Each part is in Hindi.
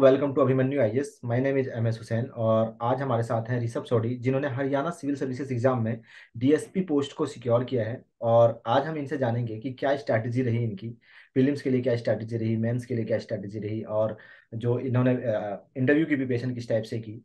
Welcome to Abhimanyu I S my name is M S Hussain और आज हमारे साथ हैं ऋषभ सोडी जिन्होंने हरियाणा सिविल सर्विसेज एग्जाम में डीएसपी पोस्ट को सिक्योर किया है और आज हम इनसे जानेंगे कि क्या स्ट्रैटेजी रही इनकी फिल्म के लिए क्या स्ट्रैटेजी रही मेंस के लिए क्या स्ट्रैटेजी रही और जो इन्होंने इंटरव्यू की प्रिपेशन किस टाइप से की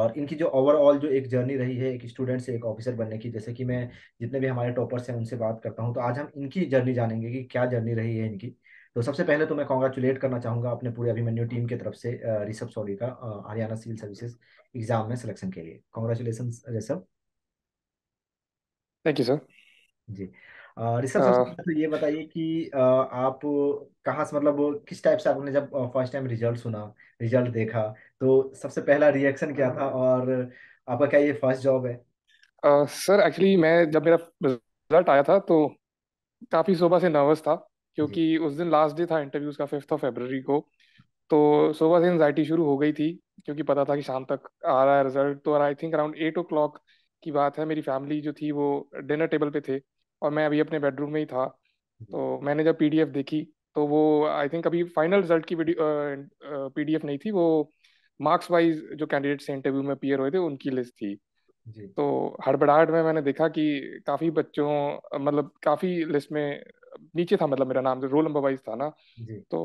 और इनकी जो ओवरऑल जो एक जर्नी रही है एक स्टूडेंट से एक ऑफिसर बनने की जैसे कि मैं जितने भी हमारे टॉपर्स हैं उनसे बात करता हूँ तो आज हम इनकी जर्नी जानेंगे कि क्या जर्नी रही है इनकी तो सबसे पहले तो मैं कॉन्ग्रेचुलेट करना चाहूंगा अपने पूरे अभिमन्यू टीम की तरफ से ऋषभ सौरी का हरियाणा सिविल सर्विसेज एग्जाम में सिलेक्शन के लिए congratulation Rishabh thank you sir ji Rishabh sir तो ये बताइए कि आप कहाँ से मतलब किस टाइप से आपने जब फर्स्ट टाइम रिजल्ट सुना रिजल्ट देखा तो सबसे पहला रिएक्शन क्या था और आपका क्या ये फर्स्ट जॉब है सर uh, एक्चुअली मैं जब मेरा रिजल्ट आया था तो काफ़ी सुबह से नर्वस था क्योंकि उस दिन लास्ट डे था इंटरव्यूज का फिफ्थ ऑफ फेबर को तो सुबह से एनजाइटी शुरू हो गई थी क्योंकि पता था कि शाम तक आ रहा है रिजल्ट तो I think around eight o'clock की बात है मेरी फैमिली जो थी वो डिनर टेबल पे थे और मैं अभी अपने बेडरूम में ही था तो मैंने जब पीडीएफ देखी तो वो आई थिंक अभी फाइनल रिजल्ट की पीडीएफ नहीं थी वो मार्क्स वाइज जो कैंडिडेट्स इंटरव्यू में अपियर हुए थे उनकी लिस्ट थी तो हड़बड़ाहट में मैंने देखा कि काफी बच्चों मतलब काफी लिस्ट में नीचे था मतलब मेरा नाम रोल नंबर वाइज था ना तो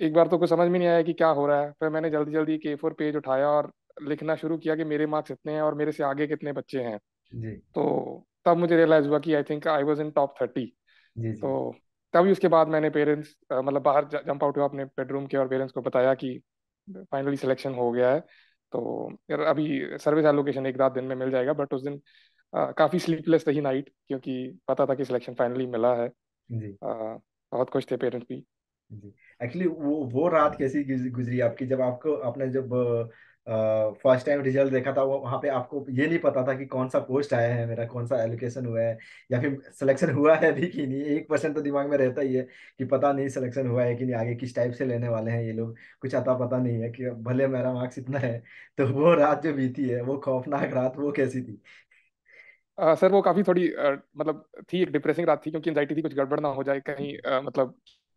एक बार तो कुछ समझ में नहीं आया कि क्या हो रहा है फिर मैंने जल्दी जल्दी के फोर पेज उठाया और लिखना शुरू किया कि मेरे मार्क्स इतने हैं और मेरे से आगे कितने बच्चे हैं तो तब मुझे रियलाइज हुआ कि I think I was in top thirty तो तभी उसके बाद मैंने पेरेंट्स मतलब बाहर जंप आउट हुआ अपने बेडरूम के और पेरेंट्स को बताया कि फाइनली सिलेक्शन हो गया है तो यार अभी सर्विस एलोकेशन एक रात दिन में मिल जाएगा बट उस दिन आ, काफी स्लीपलेस रही नाइट क्योंकि पता था कि सिलेक्शन फाइनली मिला है जी आ, बहुत खुश थे पेरेंट्स भी जी एक्चुअली वो वो रात कैसी गुजरी आपकी जब आपको आपने जब फर्स्ट टाइम रिजल्ट देखा था वो वहाँ पे आपको ये नहीं पता था कि कौन सा पोस्ट आया है मेरा कौन सा एलोकेशन हुआ है या फिर सिलेक्शन हुआ है अभी कि नहीं एक परसेंट तो दिमाग में रहता ही है कि पता नहीं सिलेक्शन हुआ है कि नहीं आगे किस टाइप से लेने वाले हैं ये लोग कुछ आता पता नहीं है कि भले मेरा मार्क्स इतना है तो वो रात जो बीती है वो खौफनाक रात वो कैसी थी आ, सर वो काफ़ी थोड़ी आ, मतलब थी एक डिप्रेसिंग रात थी क्योंकि एनजाइटी थी कुछ गड़बड़ ना हो जाए कहीं आ, मतलब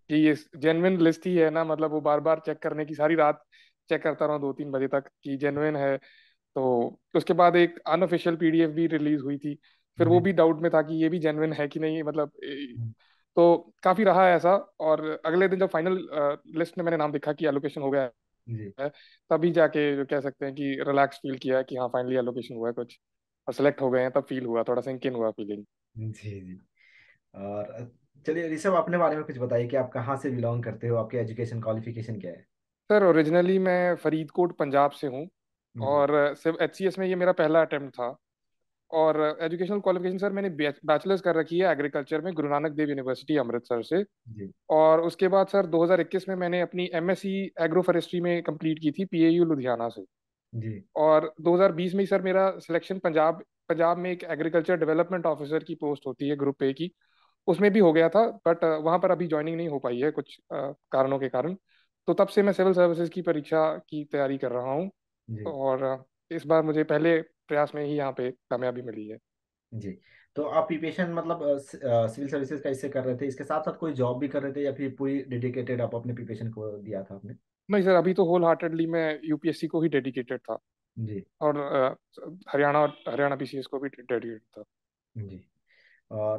कि ये जेनविन लिस्ट ही है ना मतलब वो बार बार चेक करने की सारी रात चेक करता रहा दो तीन बजे तक कि जेनुइन है तो उसके बाद एक अनऑफिशियल पीडीएफ भी रिलीज हुई थी फिर वो हम्म। भी डाउट में था कि ये भी जेनुइन है कि नहीं मतलब हम्म। तो काफी रहा ऐसा और अगले दिन जब फाइनल लिस्ट में मैंने नाम देखा कि एलोकेशन हो गया है तभी जाके जो कह सकते हैं कि रिलैक्स फील किया है कि हाँ फाइनली एलोकेशन हुआ है कुछ और सिलेक्ट हो गए हैं तब फील हुआ थोड़ा सा इनकिन हुआ फीलिंग जी जी और चलिए ऋषभ अपने बारे में कुछ बताइए कि आप कहाँ से बिलोंग करते हो आपके एजुकेशन क्वालिफिकेशन क्या है सर ओरिजिनली मैं फरीदकोट पंजाब से हूँ हम्म। और सिर्फ एच में ये मेरा पहला अटेम्प्ट था और एजुकेशनल क्वालिफिकेशन सर मैंने बैचलर्स कर रखी है एग्रीकल्चर में गुरु नानक देव यूनिवर्सिटी अमृतसर से और उसके बाद सर 2021 में मैंने अपनी एम सी एग्रो फॉरेस्ट्री में कंप्लीट की थी पी यू लुधियाना से जी और 2020 में ही सर मेरा सिलेक्शन पंजाब पंजाब में एक एग्रीकल्चर डेवलपमेंट ऑफिसर की पोस्ट होती है ग्रुप ए की उसमें भी हो गया था बट वहाँ पर अभी ज्वाइनिंग नहीं हो पाई है कुछ कारणों के कारण तो तब से मैं सिविल सर्विसेज की परीक्षा की तैयारी कर रहा हूँ और इस बार मुझे पहले प्रयास में ही यहाँ पे कामयाबी मिली है जी तो आप प्रिपरेशन मतलब सिविल सर्विसेज का इससे कर रहे थे इसके साथ साथ कोई जॉब भी कर रहे थे या फिर पूरी डेडिकेटेड आप अपने प्रिपरेशन को दिया था आपने नहीं सर अभी तो होल हार्टेडली मैं यूपीएससी को ही डेडिकेटेड था जी और हरियाणा और हरियाणा पीसीएस को भी डेडिकेटेड था जी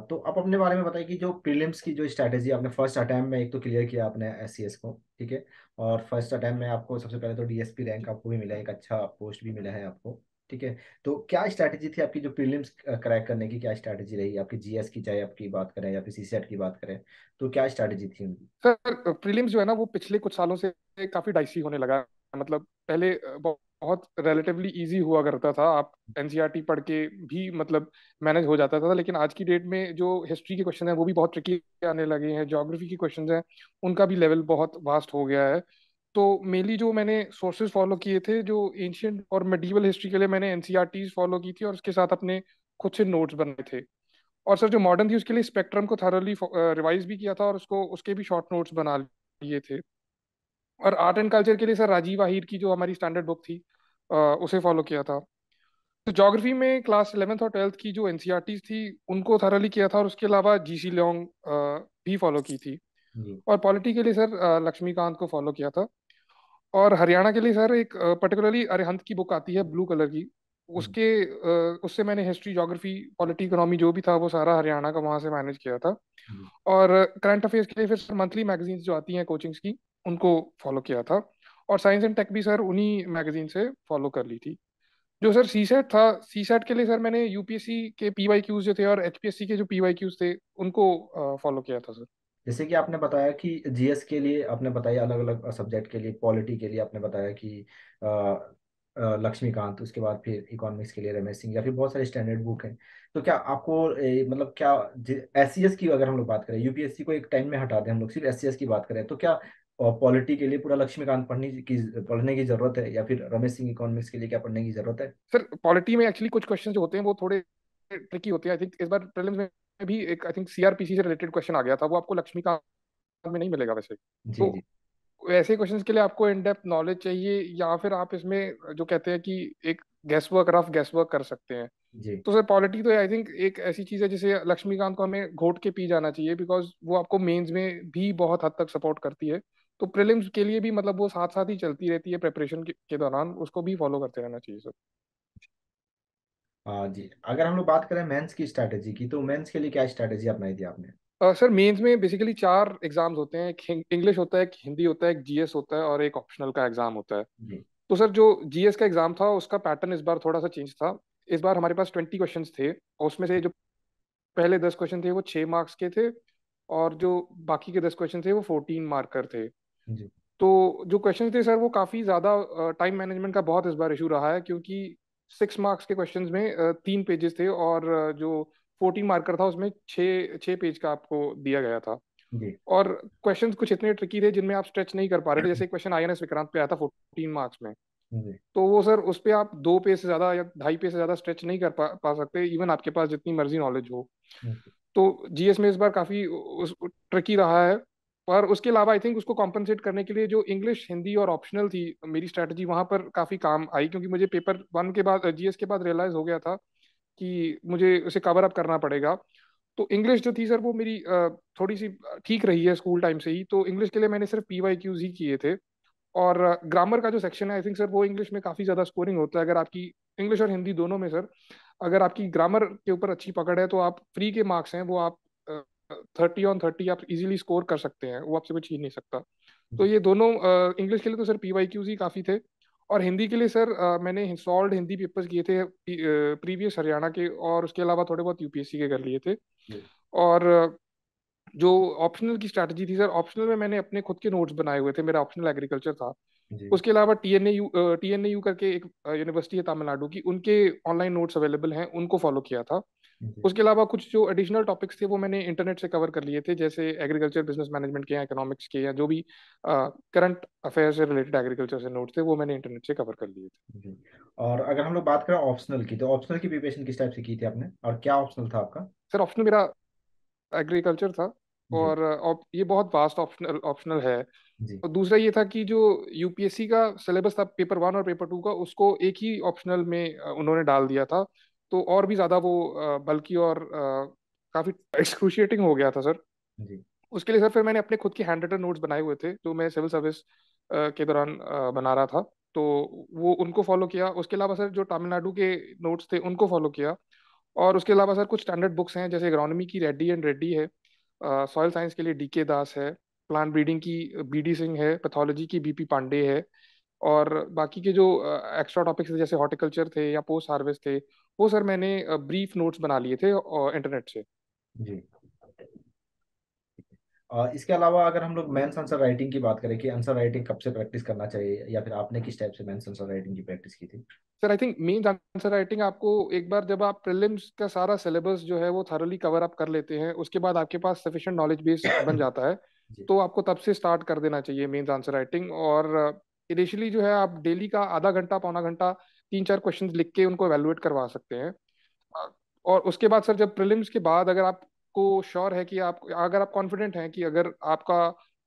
तो आप अपने बारे में बताइए कि जो प्रीलिम्स की जो स्ट्रैटेजी आपने फर्स्ट अटैम्प्ट में एक तो क्लियर किया आपने एससीएस को ठीक है और फर्स्ट अटैम्प में आपको सबसे पहले तो डीएसपी रैंक आपको भी मिला है एक अच्छा पोस्ट भी मिला है आपको ठीक है तो क्या स्ट्रैटेजी थी आपकी जो प्रीलिम्स क्रैक करने की क्या स्ट्रैटेजी रही आपकी जीएस की चाहे आपकी बात करें या फिर सीसेट की बात करें तो क्या स्ट्रैटेजी थी उनकी सर प्रीलिम्स जो है ना वो पिछले कुछ सालों से काफी डाइसी होने लगा मतलब पहले बहुत बहुत रिलेटिवली इजी हुआ करता था आप एनसीईआरटी e पढ़ के भी मतलब मैनेज हो जाता था लेकिन आज की डेट में जो हिस्ट्री के क्वेश्चन हैं वो भी बहुत ट्रिकी आने लगे हैं जोग्राफी के क्वेश्चन हैं उनका भी लेवल बहुत वास्ट हो गया है तो मेनली जो मैंने सोर्सेज फॉलो किए थे जो एंशियंट और मेडिवल हिस्ट्री के लिए मैंने एनसीईआरटीज फॉलो e की थी और उसके साथ अपने खुद से नोट्स बनाए थे और सर जो मॉडर्न थी उसके लिए स्पेक्ट्रम को थरली रिवाइज भी किया था और उसको उसके भी शॉर्ट नोट्स बना लिए थे और आर्ट एंड कल्चर के लिए सर राजीव आहिर की जो हमारी स्टैंडर्ड बुक थी उसे फॉलो किया था तो जोग्राफी में क्लास इलेवेंथ और ट्वेल्थ की जो एन e थी उनको थरली किया था और उसके अलावा जी सी लोंग भी फॉलो की थी और पॉलिटी के लिए सर लक्ष्मीकांत को फॉलो किया था और हरियाणा के लिए सर एक पर्टिकुलरली अरिहंत की बुक आती है ब्लू कलर की हम्म। उसके उससे मैंने हिस्ट्री जोग्राफी पॉलिटी इकोनॉमी जो भी था वो सारा हरियाणा का वहाँ से मैनेज किया था हम्म। और करंट अफेयर्स के लिए फिर मंथली मैगजीन्स जो आती हैं कोचिंग्स की उनको फॉलो किया था और साइंस एंड टेक भी सर उन्हीं मैगजीन से फॉलो कर ली थी जो सर सी सेट था सी सेट के लिए सर मैंने यूपीएससी के पी वाई क्यूज जो थे और एच के जो पी वाई क्यूज थे उनको फॉलो किया था सर जैसे कि आपने बताया कि जीएस के लिए आपने बताया अलग अलग सब्जेक्ट के लिए पॉलिटी के लिए आपने बताया कि लक्ष्मीकांत उसके बाद फिर इकोनॉमिक्स के लिए रमेश सिंह या फिर बहुत सारे स्टैंडर्ड बुक हैं तो क्या आपको ए, मतलब क्या एस की अगर हम लोग बात करें यूपीएससी को एक टाइम में हटा दें हम लोग सिर्फ एस की बात करें तो क्या पॉलिटी के लिए पूरा लक्ष्मीकांत पढ़ने की पढ़ने की जरूरत है या फिर रमेश सिंह इकोनॉमिक्स के लिए क्या पढ़ने की जरूरत है सर पॉलिटी में एक्चुअली कुछ क्वेश्चन जो होते हैं वो थोड़े ट्रिकी होते हैं आई थिंक इस बार प्रीलिम्स में भी एक आई थिंक सीआरपीसी से रिलेटेड क्वेश्चन आ गया था वो आपको लक्ष्मीकांत में नहीं मिलेगा वैसे जी, तो ऐसे क्वेश्चन के लिए आपको इन डेप्थ नॉलेज चाहिए या फिर आप इसमें जो कहते हैं कि एक guess work rough guess work कर सकते हैं जी. तो सर पॉलिटी तो आई थिंक एक ऐसी चीज है जिसे लक्ष्मीकांत को हमें घोट के पी जाना चाहिए बिकॉज वो आपको मेंस में भी बहुत हद तक सपोर्ट करती है तो प्रीलिम्स के लिए भी मतलब वो साथ साथ ही चलती रहती है प्रेपरेशन के, के दौरान उसको भी फॉलो करते रहना चाहिए सर हाँ जी अगर हम लोग बात करें मेंस की स्ट्रेटजी की तो मेंस के लिए क्या स्ट्रेटजी अपनाई थी आपने सर uh, मेंस में बेसिकली चार एग्जाम्स होते हैं एक इंग्लिश होता है एक हिंदी होता है एक जीएस होता है और एक ऑप्शनल का एग्जाम होता है तो सर जो जीएस का एग्जाम था उसका पैटर्न इस बार थोड़ा सा चेंज था इस बार हमारे पास ट्वेंटी क्वेश्चन थे और उसमें से जो पहले दस क्वेश्चन थे वो छः मार्क्स के थे और जो बाकी के दस क्वेश्चन थे वो फोर्टीन मार्कर थे तो जो क्वेश्चन थे सर वो काफ़ी ज़्यादा टाइम मैनेजमेंट का बहुत इस बार इशू रहा है क्योंकि सिक्स मार्क्स के क्वेश्चन में तीन पेजेस थे और जो फोर्टीन मार्कर था उसमें छ छ पेज का आपको दिया गया था और क्वेश्चन कुछ इतने ट्रिकी थे जिनमें आप स्ट्रेच नहीं कर पा रहे थे जैसे question I N S Vikrant पे आया था फोर्टीन मार्क्स में तो वो सर उस पर आप दो पेज से ज्यादा या ढाई पेज से ज्यादा स्ट्रेच नहीं कर पा, पा सकते इवन आपके पास जितनी मर्जी नॉलेज हो तो जीएस में इस बार काफी उस ट्रिकी रहा है पर उसके अलावा आई थिंक उसको कॉम्पनसेट करने के लिए जो इंग्लिश हिंदी और ऑप्शनल थी मेरी स्ट्रैटेजी वहाँ पर काफ़ी काम आई क्योंकि मुझे पेपर वन के बाद जी के बाद रियलाइज हो गया था कि मुझे उसे कवर अप करना पड़ेगा तो इंग्लिश जो थी सर वो मेरी थोड़ी सी ठीक रही है स्कूल टाइम से ही तो इंग्लिश के लिए मैंने सिर्फ पी वाई क्यूज ही किए थे और ग्रामर का जो सेक्शन है आई थिंक सर वो इंग्लिश में काफ़ी ज़्यादा स्कोरिंग होता है अगर आपकी इंग्लिश और हिंदी दोनों में सर अगर आपकी ग्रामर के ऊपर अच्छी पकड़ है तो आप फ्री के मार्क्स हैं वो आप थर्टी ऑन थर्टी आप इजीली स्कोर कर सकते हैं वो आपसे कुछ छीन नहीं सकता हम्म। तो ये दोनों इंग्लिश के लिए तो सर पी वाई क्यूज ही काफ़ी थे और हिंदी के लिए सर मैंने सॉल्ड हिंदी पेपर्स किए थे प्रीवियस हरियाणा के और उसके अलावा थोड़े बहुत यूपीएससी के कर लिए थे और जो ऑप्शनल की स्ट्रैटेजी थी सर ऑप्शनल में मैंने अपने खुद के नोट्स बनाए हुए थे मेरा ऑप्शनल एग्रीकल्चर था उसके अलावा T N T N U करके एक यूनिवर्सिटी है तमिलनाडु की उनके ऑनलाइन नोट्स अवेलेबल हैं उनको फॉलो किया था हम्म। उसके अलावा कुछ जो एडिशनल टॉपिक्स थे वो मैंने इंटरनेट से कवर कर लिए थे जैसे एग्रीकल्चर बिजनेस मैनेजमेंट के या इकोनॉमिक्स के या जो भी करंट अफेयर से रिलेटेड एग्रीकल्चर से नोट थे वो मैंने इंटरनेट से कवर कर लिए थे और अगर हम लोग बात करें ऑप्शनल की तो ऑप्शनल की प्रिपरेशन किस टाइप से की थी आपने और क्या ऑप्शनल था आपका सर ऑप्शनल मेरा एग्रीकल्चर था और ये बहुत वास्ट ऑप्शनल ऑप्शनल है और दूसरा ये था कि जो यूपीएससी का सिलेबस था पेपर वन और पेपर टू का उसको एक ही ऑप्शनल में उन्होंने डाल दिया था तो और भी ज्यादा वो बल्कि और काफी एक्सक्रूशिएटिंग हो गया था सर जी उसके लिए सर फिर मैंने अपने खुद के हैंड रिटन नोट्स बनाए हुए थे जो मैं सिविल सर्विस के दौरान बना रहा था तो वो उनको फॉलो किया उसके अलावा सर जो तमिलनाडु के नोट्स थे उनको फॉलो किया और उसके अलावा सर कुछ स्टैंडर्ड बुक्स हैं जैसे इग्रोनॉमी की रेड्डी एंड रेड्डी है सॉयल साइंस के लिए डी के दास है प्लांट ब्रीडिंग की बी डी सिंह है पैथोलॉजी की बी पी पांडे है और बाकी के जो एक्स्ट्रा टॉपिक्स थे जैसे हॉर्टिकल्चर थे या पोस्ट हार्वेस्ट थे वो सर मैंने ब्रीफ नोट्स बना लिए थे इंटरनेट से जी इसके अलावा अगर हम लोग मेंस आंसर राइटिंग की बात करें कि आंसर राइटिंग कब से प्रैक्टिस करना चाहिए या फिर आपने किस टाइप से मेंस आंसर राइटिंग की प्रैक्टिस की थी sir I think mains answer writing आपको एक बार जब आप प्रीलिम्स का सारा सिलेबस जो है वो थरली कवर अप कर लेते हैं उसके बाद आपके पास सफिशिएंट नॉलेज बेस बन जाता है तो आपको तब से स्टार्ट कर देना चाहिए मेंस आंसर राइटिंग और इनिशियली जो है आप डेली का आधा घंटा पौना घंटा तीन चार क्वेश्चन लिख के उनको एवेलुएट करवा सकते हैं और उसके बाद सर जब प्रिलिम्स के बाद अगर आपको श्योर है कि आप अगर आप कॉन्फिडेंट हैं कि अगर आपका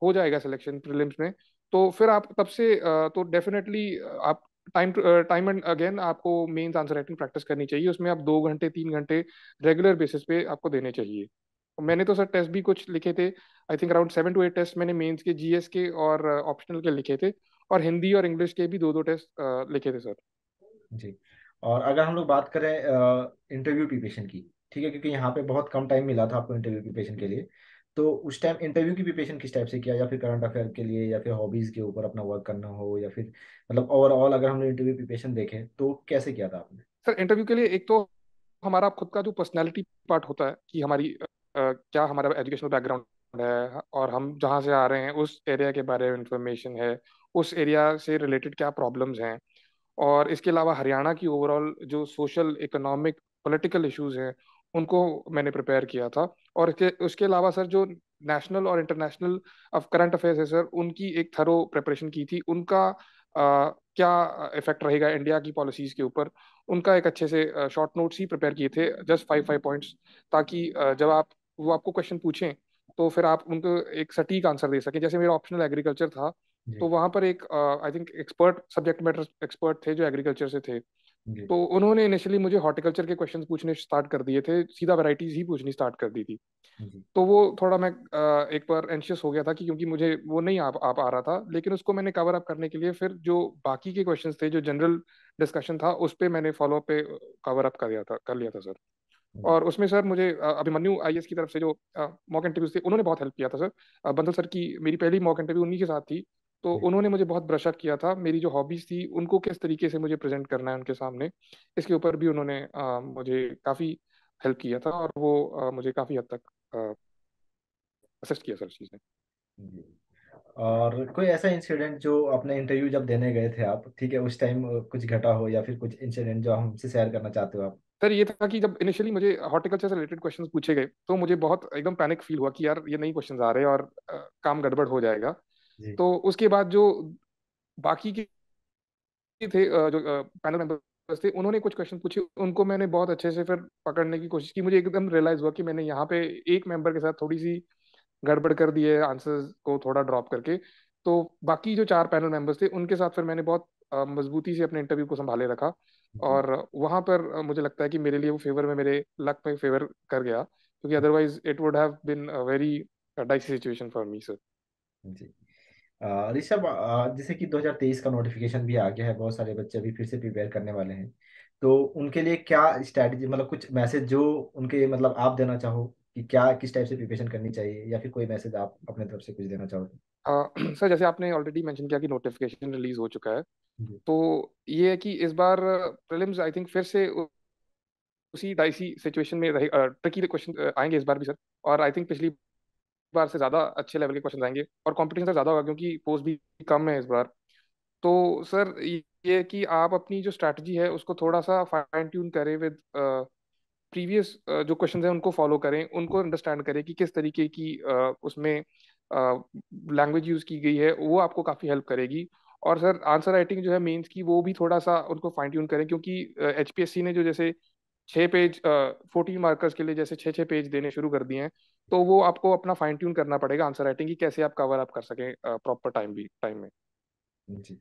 हो जाएगा सिलेक्शन प्रिलिम्स में तो फिर आप तब से तो डेफिनेटली आप टाइम टाइम एंड अगेन आपको मेंस आंसर राइटिंग प्रैक्टिस करनी चाहिए उसमें आप दो घंटे तीन घंटे रेगुलर बेसिस पे आपको देने चाहिए तो मैंने तो सर टेस्ट भी कुछ लिखे थे I think around seven to eight test मैंने मेन्स के जी के और ऑप्शनल के लिखे थे और हिंदी और इंग्लिश के भी दो दो टेस्ट लिखे थे सर जी और अगर हम लोग बात करें इंटरव्यू प्रिपरेशन की ठीक है क्योंकि यहाँ पे बहुत कम टाइम मिला था आपको इंटरव्यू प्रिपरेशन के लिए तो उस टाइम इंटरव्यू की प्रिपरेशन किस टाइप से किया या फिर करंट अफेयर के लिए या फिर हॉबीज के ऊपर अपना वर्क करना हो या फिर मतलब ओवरऑल अगर हम लोग इंटरव्यू प्रिपरेशन देखें तो कैसे किया था आपने सर इंटरव्यू के लिए एक तो हमारा खुद का जो पर्सनैलिटी पार्ट होता है कि हमारी आ, क्या हमारा एजुकेशनल बैकग्राउंड है और हम जहाँ से आ रहे हैं उस एरिया के बारे में इंफॉर्मेशन है उस एरिया से रिलेटेड क्या प्रॉब्लम्स हैं और इसके अलावा हरियाणा की ओवरऑल जो सोशल इकोनॉमिक पॉलिटिकल इश्यूज हैं उनको मैंने प्रिपेयर किया था और इसके उसके अलावा सर जो नेशनल और इंटरनेशनल ऑफ करंट अफेयर्स है सर उनकी एक थरो प्रिपरेशन की थी उनका आ, क्या इफेक्ट रहेगा इंडिया की पॉलिसीज के ऊपर उनका एक अच्छे से शॉर्ट नोट्स ही प्रिपेयर किए थे जस्ट फाइव फाइव पॉइंट्स ताकि जब आप वो आपको क्वेश्चन पूछें तो फिर आप उनको एक सटीक आंसर दे सकें जैसे मेरा ऑप्शनल एग्रीकल्चर था तो वहाँ पर एक I think expert subject matter expert थे जो एग्रीकल्चर से थे तो उन्होंने इनिशियली मुझे हॉर्टिकल्चर के क्वेश्चन पूछने स्टार्ट कर दिए थे सीधा वैरायटीज ही पूछनी स्टार्ट कर दी थी तो वो थोड़ा मैं एक बार एंशियस हो गया था कि क्योंकि मुझे वो नहीं आप, आप आ रहा था लेकिन उसको मैंने कवर अप करने के लिए फिर जो बाकी के क्वेश्चन थे जो जनरल डिस्कशन था उस पर मैंने फॉलो पे कवर अप कर लिया था कर लिया था सर और उसमें सर मुझे अभिमन्यु आई की तरफ से जो मॉक इंटरव्यूज थे उन्होंने बहुत हेल्प किया था सर बंदल सर की मेरी पहली मॉक इंटरव्यू उन्हीं के साथ थी तो हम्म। उन्होंने मुझे बहुत ब्रशअप किया था मेरी जो हॉबीज थी उनको किस तरीके से मुझे प्रेजेंट करना है उनके सामने इसके ऊपर भी उन्होंने आ, मुझे काफ़ी हेल्प किया था और वो आ, मुझे काफ़ी हद तक असिस्ट किया सर चीज़ ने और कोई ऐसा इंसिडेंट जो अपने इंटरव्यू जब देने गए थे आप ठीक है उस टाइम कुछ घटा हो या फिर कुछ इंसिडेंट जो हमसे शेयर करना चाहते हो आप सर ये था कि जब इनिशियली मुझे हॉर्टिकल्चर से रिलेटेड क्वेश्चंस पूछे गए तो मुझे बहुत एकदम पैनिक फील हुआ कि यार ये नई क्वेश्चंस आ रहे हैं और आ, काम गड़बड़ हो जाएगा तो उसके बाद जो बाकी के थे जो पैनल मेंबर्स थे उन्होंने कुछ क्वेश्चन पूछे उनको मैंने बहुत अच्छे से फिर पकड़ने की कोशिश की मुझे एकदम रियलाइज हुआ कि मैंने यहाँ पे एक मेंबर के साथ थोड़ी सी गड़बड़ कर दी है आंसर्स को थोड़ा ड्रॉप करके तो बाकी जो चार पैनल मेंबर्स थे उनके साथ फिर मैंने बहुत मजबूती से अपने इंटरव्यू को संभाले रखा और वहां पर मुझे लगता है कि मेरे लिए वो फेवर में मेरे लक में फेवर कर गया क्योंकि otherwise it would have been a very dicey situation for me sir ji Rishabh जैसे कि 2023 का नोटिफिकेशन भी आ गया है बहुत सारे बच्चे अभी फिर से प्रिपेयर करने वाले हैं तो उनके लिए क्या स्ट्रैटेजी मतलब कुछ मैसेज जो उनके मतलब आप देना चाहो कि क्या किस टाइप से प्रिपरेशन करनी चाहिए या फिर कोई मैसेज आप अपने तरफ से कुछ देना चाहोगे सर जैसे आपने ऑलरेडी मेंशन किया कि नोटिफिकेशन रिलीज हो चुका है तो ये है कि इस बार प्रीलिम्स आई थिंक फिर से उसी डाइसी सिचुएशन में रहे ट्रिकी क्वेश्चन आएंगे इस बार भी सर और आई थिंक पिछली बार से ज़्यादा अच्छे लेवल के क्वेश्चन आएंगे और कॉम्पिटिशन ज़्यादा होगा क्योंकि पोस्ट भी कम है इस बार तो सर ये कि आप अपनी जो स्ट्रैटेजी है उसको थोड़ा सा फाइन ट्यून करें विद प्रीवियस जो क्वेश्चंस हैं उनको फॉलो करें उनको अंडरस्टैंड करें कि किस तरीके की uh, उसमें लैंग्वेज uh, यूज़ की गई है वो आपको काफ़ी हेल्प करेगी और सर आंसर राइटिंग जो है मेंस की वो भी थोड़ा सा उनको फाइन ट्यून करें क्योंकि एच uh, ने जो जैसे छः पेज फोर्टीन मार्कर्स के लिए जैसे छः छः पेज देने शुरू कर दिए हैं तो वो आपको अपना फाइन ट्यून करना पड़ेगा आंसर राइटिंग की कैसे आप कवर अप कर सकें प्रॉपर टाइम भी टाइम में जी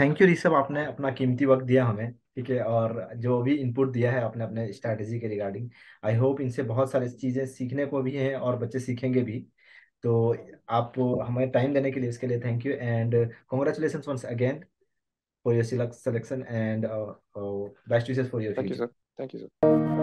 थैंक यू ऋषभ आपने अपना कीमती वक्त दिया हमें ठीक है और जो भी इनपुट दिया है आपने अपने स्ट्रैटेजी के रिगार्डिंग आई होप इनसे बहुत सारी चीज़ें सीखने को भी हैं और बच्चे सीखेंगे भी तो आप हमें टाइम देने के लिए इसके लिए thank you and congratulation once again for your selection and best wishes for your thank you sir thank you sir